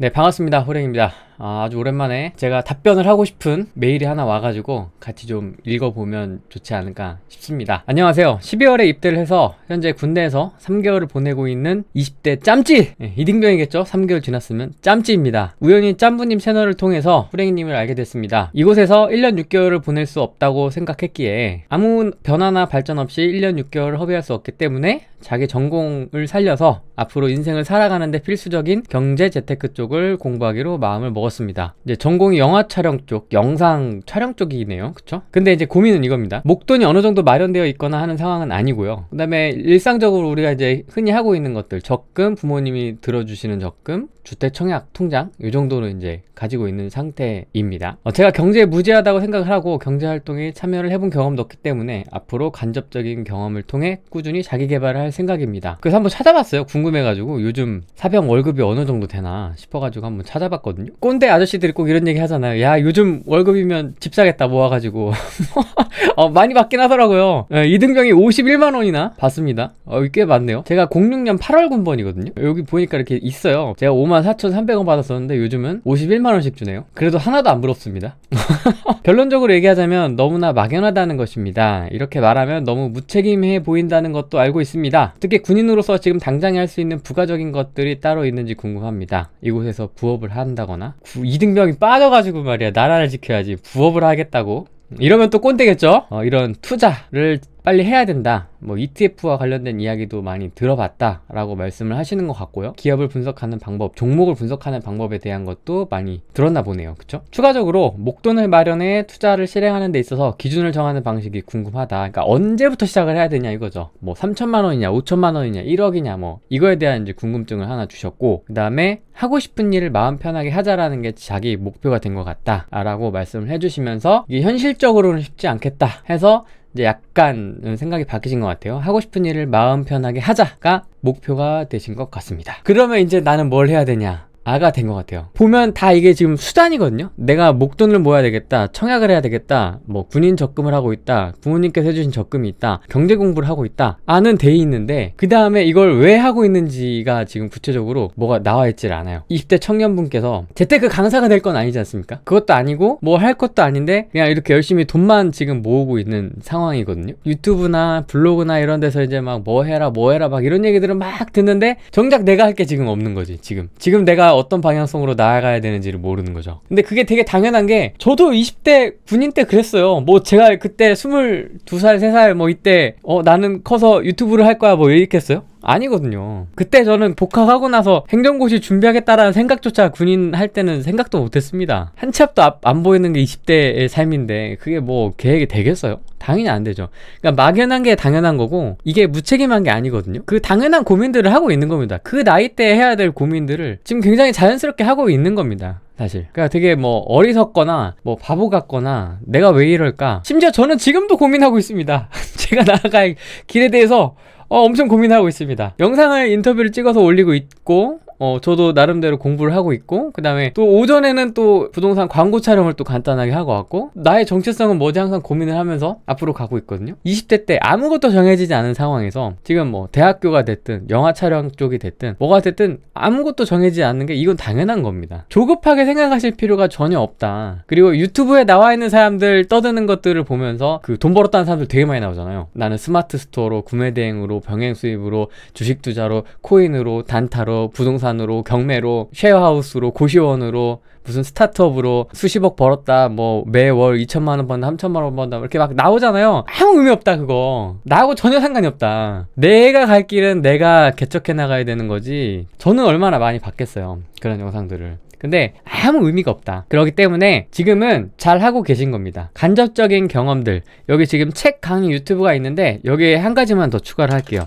네, 반갑습니다. 호랭입니다. 아, 주 오랜만에 제가 답변을 하고 싶은 메일이 하나 와가지고 같이 좀 읽어보면 좋지 않을까 싶습니다. 안녕하세요. 12월에 입대를 해서 현재 군대에서 3개월을 보내고 있는 20대 짬찌! 예, 이등병이겠죠? 3개월 지났으면 짬찌입니다. 우연히 짬부님 채널을 통해서 후랭이님을 알게 됐습니다. 이곳에서 1년 6개월을 보낼 수 없다고 생각했기에 아무 변화나 발전 없이 1년 6개월을 허비할 수 없기 때문에 자기 전공을 살려서 앞으로 인생을 살아가는데 필수적인 경제 재테크 쪽을 공부하기로 마음을 먹었습니다. 먹었습니다. 이제 전공이 영화 촬영 쪽, 영상 촬영 쪽이네요. 그쵸? 근데 이제 고민은 이겁니다. 목돈이 어느 정도 마련되어 있거나 하는 상황은 아니고요. 그 다음에 일상적으로 우리가 이제 흔히 하고 있는 것들, 적금, 부모님이 들어주시는 적금, 주택 청약 통장 이 정도는 이제 가지고 있는 상태입니다. 어, 제가 경제에 무지하다고 생각을 하고 경제 활동에 참여를 해본 경험도 없기 때문에 앞으로 간접적인 경험을 통해 꾸준히 자기 개발을 할 생각입니다. 그래서 한번 찾아봤어요. 궁금해가지고 요즘 사병 월급이 어느 정도 되나 싶어가지고 한번 찾아봤거든요. 꼰 선배 아저씨들이 꼭 이런 얘기 하잖아요. 야, 요즘 월급이면 집 사겠다 모아가지고. 어, 많이 받긴 하더라고요. 예, 이등병이 51만원이나 받습니다. 어, 꽤 많네요. 제가 06년 8월 군번이거든요. 여기 보니까 이렇게 있어요. 제가 54,300원 받았었는데 요즘은 51만원씩 주네요. 그래도 하나도 안 부럽습니다. 결론적으로 얘기하자면 너무나 막연하다는 것입니다. 이렇게 말하면 너무 무책임해 보인다는 것도 알고 있습니다. 특히 군인으로서 지금 당장에 할 수 있는 부가적인 것들이 따로 있는지 궁금합니다. 이곳에서 부업을 한다거나 구, 이등병이 빠져가지고 말이야 나라를 지켜야지 부업을 하겠다고 이러면 또 꼰대겠죠? 어, 이런 투자를 빨리 해야 된다. 뭐 ETF와 관련된 이야기도 많이 들어봤다라고 말씀을 하시는 것 같고요. 기업을 분석하는 방법, 종목을 분석하는 방법에 대한 것도 많이 들었나 보네요. 그쵸? 추가적으로 목돈을 마련해 투자를 실행하는 데 있어서 기준을 정하는 방식이 궁금하다. 그러니까 언제부터 시작을 해야 되냐 이거죠. 뭐 3천만 원이냐, 5천만 원이냐, 1억이냐 뭐 이거에 대한 이제 궁금증을 하나 주셨고 그 다음에 하고 싶은 일을 마음 편하게 하자라는 게 자기 목표가 된 것 같다라고 말씀을 해주시면서 이게 현실적으로는 쉽지 않겠다 해서 이제 약간 생각이 바뀌신 것 같아요. 하고 싶은 일을 마음 편하게 하자가 목표가 되신 것 같습니다. 그러면 이제 나는 뭘 해야 되냐? 아가 된 것 같아요 보면 다 이게 지금 수단이거든요 내가 목돈을 모아야 되겠다 청약을 해야 되겠다 뭐 군인 적금을 하고 있다 부모님께서 해주신 적금이 있다 경제 공부를 하고 있다 아는 데돼 있는데 그 다음에 이걸 왜 하고 있는지가 지금 구체적으로 뭐가 나와 있질 않아요 20대 청년분께서 재테크 강사가 될 건 아니지 않습니까 그것도 아니고 뭐 할 것도 아닌데 그냥 이렇게 열심히 돈만 지금 모으고 있는 상황이거든요 유튜브나 블로그나 이런 데서 이제 막 뭐 해라 뭐 해라 막 이런 얘기들은막 듣는데 정작 내가 할 게 지금 없는 거지 지금 지금 내가 어떤 방향성으로 나아가야 되는지를 모르는 거죠. 근데 그게 되게 당연한 게 저도 20대 군인 때 그랬어요. 뭐 제가 그때 22살, 3살 뭐 이때 어 나는 커서 유튜브를 할 거야 뭐 이렇게 했어요? 아니거든요. 그때 저는 복학하고 나서 행정고시 준비하겠다라는 생각조차 군인 할 때는 생각도 못했습니다. 한치 앞도 앞, 안 보이는 게 20대의 삶인데 그게 뭐 계획이 되겠어요? 당연히 안 되죠. 그러니까 막연한 게 당연한 거고 이게 무책임한 게 아니거든요. 그 당연한 고민들을 하고 있는 겁니다. 그 나이 때 해야 될 고민들을 지금 굉장히 자연스럽게 하고 있는 겁니다. 사실 그러니까 되게 뭐 어리석거나 뭐 바보 같거나 내가 왜 이럴까 심지어 저는 지금도 고민하고 있습니다 제가 나아갈 길에 대해서 어, 엄청 고민하고 있습니다. 영상을 인터뷰를 찍어서 올리고 있고 어, 저도 나름대로 공부를 하고 있고, 그 다음에 또 오전에는 또 부동산 광고 촬영을 또 간단하게 하고 왔고, 나의 정체성은 뭐지 항상 고민을 하면서 앞으로 가고 있거든요. 20대 때 아무것도 정해지지 않은 상황에서 지금 뭐 대학교가 됐든, 영화 촬영 쪽이 됐든, 뭐가 됐든 아무것도 정해지지 않는 게 이건 당연한 겁니다. 조급하게 생각하실 필요가 전혀 없다. 그리고 유튜브에 나와 있는 사람들 떠드는 것들을 보면서 그 돈 벌었다는 사람들 되게 많이 나오잖아요. 나는 스마트 스토어로, 구매대행으로, 병행 수입으로, 주식 투자로, 코인으로, 단타로, 부동산 부동산으로 경매로 쉐어하우스로 고시원으로 무슨 스타트업으로 수십억 벌었다 뭐 매월 2천만 원 번다 3천만 원 번다 뭐 이렇게 막 나오잖아요 아무 의미 없다 그거 나하고 전혀 상관이 없다 내가 갈 길은 내가 개척해 나가야 되는 거지 저는 얼마나 많이 봤겠어요 그런 영상들을 근데 아무 의미가 없다 그러기 때문에 지금은 잘 하고 계신 겁니다 간접적인 경험들 여기 지금 책 강의 유튜브가 있는데 여기에 한 가지만 더 추가를 할게요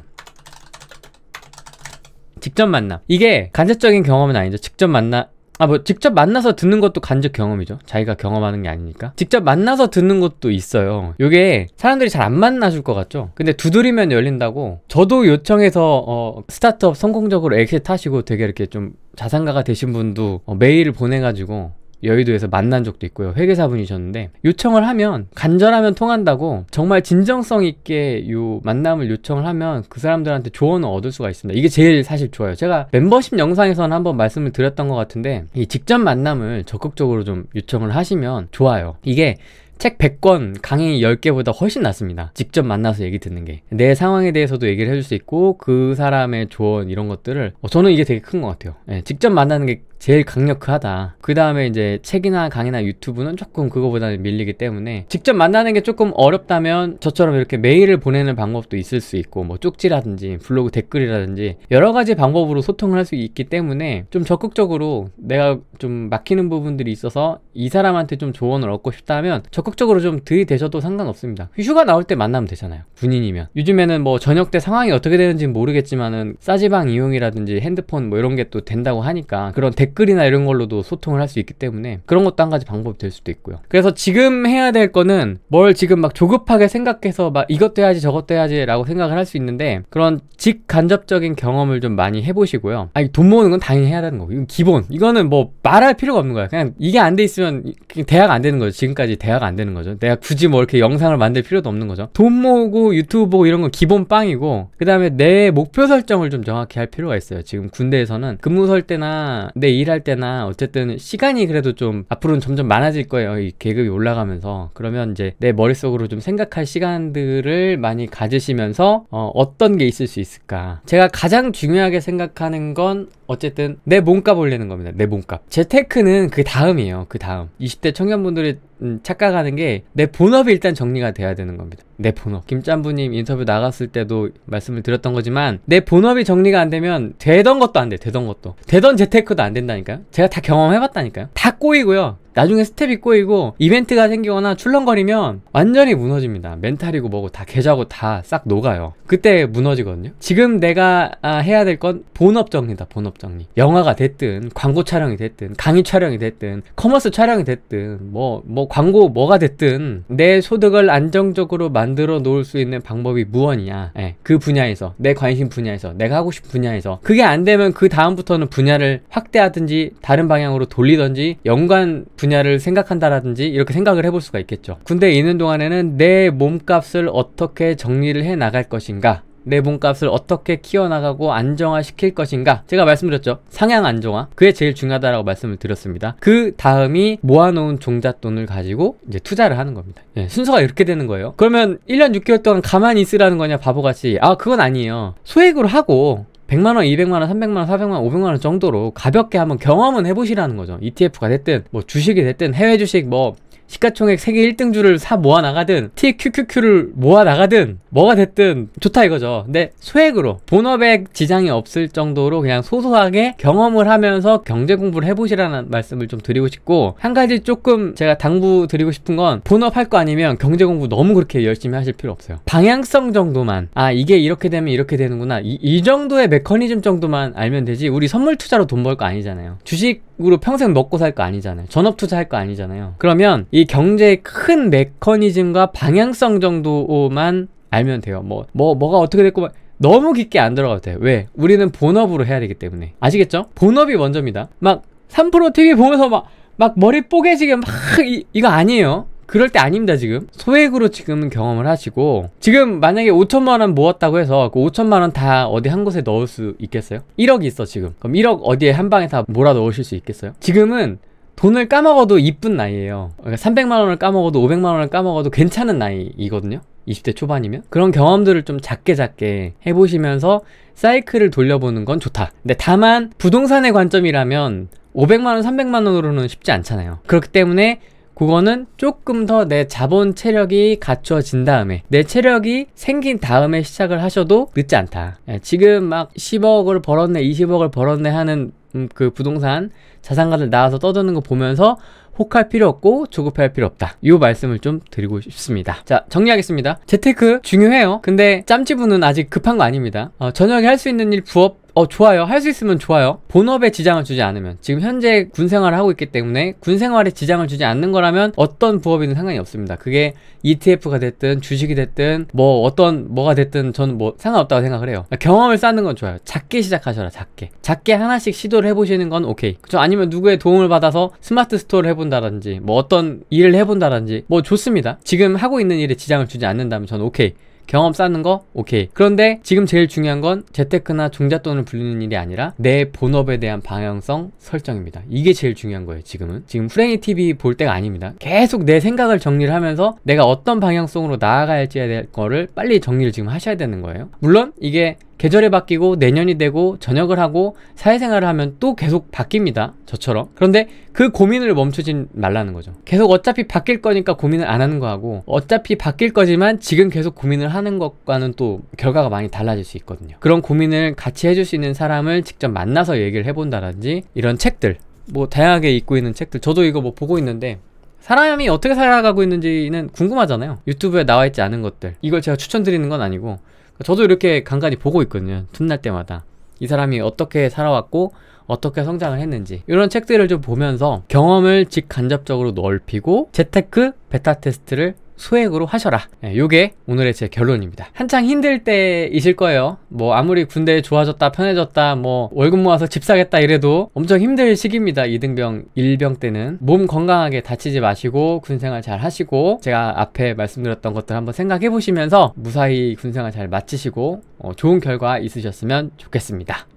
직접 만남. 이게 간접적인 경험은 아니죠. 직접 만나 아, 뭐, 직접 만나서 듣는 것도 간접 경험이죠. 자기가 경험하는 게 아니니까. 직접 만나서 듣는 것도 있어요. 요게 사람들이 잘 안 만나줄 것 같죠? 근데 두드리면 열린다고 저도 요청해서, 어, 스타트업 성공적으로 엑셋 하시고 되게 이렇게 좀 자산가가 되신 분도 어, 메일을 보내가지고 여의도에서 만난 적도 있고요. 회계사분이셨는데 요청을 하면 간절하면 통한다고 정말 진정성 있게 요 만남을 요청을 하면 그 사람들한테 조언을 얻을 수가 있습니다. 이게 제일 사실 좋아요. 제가 멤버십 영상에서는 한번 말씀을 드렸던 것 같은데 이 직접 만남을 적극적으로 좀 요청을 하시면 좋아요. 이게 책 100권, 강의 10개보다 훨씬 낫습니다. 직접 만나서 얘기 듣는 게. 내 상황에 대해서도 얘기를 해줄 수 있고, 그 사람의 조언, 이런 것들을, 어, 저는 이게 되게 큰 것 같아요. 예, 직접 만나는 게 제일 강력하다. 그 다음에 이제 책이나 강의나 유튜브는 조금 그거보다는 밀리기 때문에 직접 만나는 게 조금 어렵다면 저처럼 이렇게 메일을 보내는 방법도 있을 수 있고 뭐 쪽지라든지 블로그 댓글이라든지 여러 가지 방법으로 소통을 할 수 있기 때문에 좀 적극적으로 내가 좀 막히는 부분들이 있어서 이 사람한테 좀 조언을 얻고 싶다면 적극적으로 좀 들이대셔도 상관없습니다. 휴가 나올 때 만나면 되잖아요. 군인이면. 요즘에는 뭐 저녁 때 상황이 어떻게 되는지 모르겠지만은 싸지방 이용이라든지 핸드폰 뭐 이런 게 또 된다고 하니까 그런 댓글 댓글이나 이런 걸로도 소통을 할 수 있기 때문에 그런 것도 한 가지 방법이 될 수도 있고요. 그래서 지금 해야 될 거는 뭘 지금 막 조급하게 생각해서 막 이것도 해야지 저것도 해야지 라고 생각을 할 수 있는데 그런 직간접적인 경험을 좀 많이 해보시고요. 아니 돈 모으는 건 당연히 해야 되는 거고 이건 기본 이거는 뭐 말할 필요가 없는 거야. 그냥 이게 안 돼 있으면 대학 안 되는 거죠. 지금까지 대학 안 되는 거죠. 내가 굳이 뭐 이렇게 영상을 만들 필요도 없는 거죠. 돈 모으고 유튜브 보고 이런 건 기본 빵이고 그 다음에 내 목표 설정을 좀 정확히 할 필요가 있어요. 지금 군대에서는 근무 설 때나 내 일할 때나 어쨌든 시간이 그래도 좀 앞으로는 점점 많아질 거예요. 이 계급이 올라가면서. 그러면 이제 내 머릿속으로 좀 생각할 시간들을 많이 가지시면서 어, 어떤 게 있을 수 있을까? 제가 가장 중요하게 생각하는 건 어쨌든 내 몸값 올리는 겁니다. 내 몸값. 재테크는 그 다음이에요. 그 다음. 20대 청년분들이 음, 착각하는 게 내 본업이 일단 정리가 돼야 되는 겁니다. 내 본업. 김짬부님 인터뷰 나갔을 때도 말씀을 드렸던 거지만 내 본업이 정리가 안 되면 되던 것도 안 돼. 되던 것도. 되던 재테크도 안 된다니까요. 제가 다 경험해봤다니까요. 다 꼬이고요. 나중에 스텝이 꼬이고 이벤트가 생기거나 출렁거리면 완전히 무너집니다 멘탈이고 뭐고 다 계좌고 다 싹 녹아요 그때 무너지거든요 지금 내가 아, 해야 될 건 본업 정리다 본업 정리 영화가 됐든 광고 촬영이 됐든 강의 촬영이 됐든 커머스 촬영이 됐든 뭐뭐 뭐 광고 뭐가 됐든 내 소득을 안정적으로 만들어 놓을 수 있는 방법이 무언이냐 예, 그 분야에서 내 관심 분야에서 내가 하고 싶은 분야에서 그게 안 되면 그 다음부터는 분야를 확대하든지 다른 방향으로 돌리든지 연관 분야를 생각한다라든지 이렇게 생각을 해볼 수가 있겠죠. 군대에 있는 동안에는 내 몸값을 어떻게 정리를 해 나갈 것인가 내 몸값을 어떻게 키워나가고 안정화시킬 것인가 제가 말씀드렸죠 상향 안정화 그게 제일 중요하다라고 말씀을 드렸습니다 그 다음이 모아놓은 종잣돈을 가지고 이제 투자를 하는 겁니다 예, 순서가 이렇게 되는 거예요 그러면 1년 6개월 동안 가만히 있으라는 거냐 바보같이 아 그건 아니에요 소액으로 하고 100만원, 200만원, 300만원, 400만원, 500만원 정도로 가볍게 한번 경험은 해보시라는 거죠. ETF가 됐든, 뭐 주식이 됐든, 해외 주식, 뭐 시가총액 세계 1등주를 사 모아 나가든 TQQQ를 모아 나가든 뭐가 됐든 좋다 이거죠. 근데 소액으로 본업에 지장이 없을 정도로 그냥 소소하게 경험을 하면서 경제 공부를 해보시라는 말씀을 좀 드리고 싶고 한 가지 조금 제가 당부드리고 싶은 건 본업 할 거 아니면 경제 공부 너무 그렇게 열심히 하실 필요 없어요. 방향성 정도만 아 이게 이렇게 되면 이렇게 되는구나 이, 이 정도의 메커니즘 정도만 알면 되지 우리 선물 투자로 돈 벌 거 아니잖아요. 주식 으로 평생 먹고 살 거 아니잖아요. 전업 투자할 거 아니잖아요. 그러면 이 경제의 큰 메커니즘과 방향성 정도만 알면 돼요. 뭐, 뭐, 뭐가 어떻게 됐고, 너무 깊게 안 들어가도 돼. 왜? 우리는 본업으로 해야 되기 때문에. 아시겠죠? 본업이 먼저입니다. 막, 3프로 TV 보면서 막, 막 머리 뽀개지게 막, 이, 이거 아니에요. 그럴 때 아닙니다 지금 소액으로 지금 경험을 하시고 지금 만약에 5천만원 모았다고 해서 그 5천만원 다 어디 한 곳에 넣을 수 있겠어요? 1억이 있어 지금 그럼 1억 어디에 한 방에 다 몰아 넣으실 수 있겠어요? 지금은 돈을 까먹어도 이쁜 나이예요 300만원을 그러니까 까먹어도 500만원을 까먹어도 괜찮은 나이이거든요 20대 초반이면 그런 경험들을 좀 작게 작게 해보시면서 사이클을 돌려보는 건 좋다 근데 다만 부동산의 관점이라면 500만원 300만원으로는 쉽지 않잖아요 그렇기 때문에 그거는 조금 더 내 자본 체력이 갖춰진 다음에 내 체력이 생긴 다음에 시작을 하셔도 늦지 않다. 예, 지금 막 10억을 벌었네, 20억을 벌었네 하는 음, 그 부동산 자산가들 나와서 떠드는 거 보면서 혹할 필요 없고 조급할 필요 없다. 이 말씀을 좀 드리고 싶습니다. 자, 정리하겠습니다. 재테크 중요해요. 근데 짬지분은 아직 급한 거 아닙니다. 어, 저녁에 할 수 있는 일 부업 어 좋아요 할 수 있으면 좋아요 본업에 지장을 주지 않으면 지금 현재 군 생활을 하고 있기 때문에 군 생활에 지장을 주지 않는 거라면 어떤 부업이든 상관이 없습니다 그게 ETF가 됐든 주식이 됐든 뭐 어떤 뭐가 됐든 저는 뭐 상관없다고 생각을 해요 그러니까 경험을 쌓는 건 좋아요 작게 시작하셔라 작게 작게 하나씩 시도를 해보시는 건 오케이 그쵸 아니면 누구의 도움을 받아서 스마트 스토어를 해본다든지 뭐 어떤 일을 해본다든지 뭐 좋습니다 지금 하고 있는 일에 지장을 주지 않는다면 저는 오케이 경험 쌓는 거 오케이. 그런데 지금 제일 중요한 건 재테크나 종잣돈을 불리는 일이 아니라 내 본업에 대한 방향성 설정입니다. 이게 제일 중요한 거예요. 지금은 지금 프랭이 TV 볼 때가 아닙니다. 계속 내 생각을 정리를 하면서 내가 어떤 방향성으로 나아가야 할지에 대한 거를 빨리 정리를 지금 하셔야 되는 거예요. 물론 이게 계절이 바뀌고 내년이 되고 전역을 하고 사회생활을 하면 또 계속 바뀝니다. 저처럼. 그런데 그 고민을 멈추진 말라는 거죠. 계속 어차피 바뀔 거니까 고민을 안 하는 거하고 어차피 바뀔 거지만 지금 계속 고민을 하는 것과는 또 결과가 많이 달라질 수 있거든요. 그런 고민을 같이 해줄 수 있는 사람을 직접 만나서 얘기를 해본다든지 이런 책들 뭐 다양하게 읽고 있는 책들 저도 이거 뭐 보고 있는데 사람이 어떻게 살아가고 있는지는 궁금하잖아요. 유튜브에 나와 있지 않은 것들. 이걸 제가 추천드리는 건 아니고 저도 이렇게 간간히 보고 있거든요. 틈날 때마다. 이 사람이 어떻게 살아왔고 어떻게 성장을 했는지 이런 책들을 좀 보면서 경험을 직간접적으로 넓히고 재테크 베타 테스트를 소액으로 하셔라 예, 요게 오늘의 제 결론입니다 한창 힘들 때이실 거예요 뭐 아무리 군대 좋아졌다 편해졌다 뭐 월급 모아서 집 사겠다 이래도 엄청 힘들 시기입니다 이등병일병 때는 몸 건강하게 다치지 마시고 군생활 잘 하시고 제가 앞에 말씀드렸던 것들 한번 생각해 보시면서 무사히 군생활 잘 마치시고 어, 좋은 결과 있으셨으면 좋겠습니다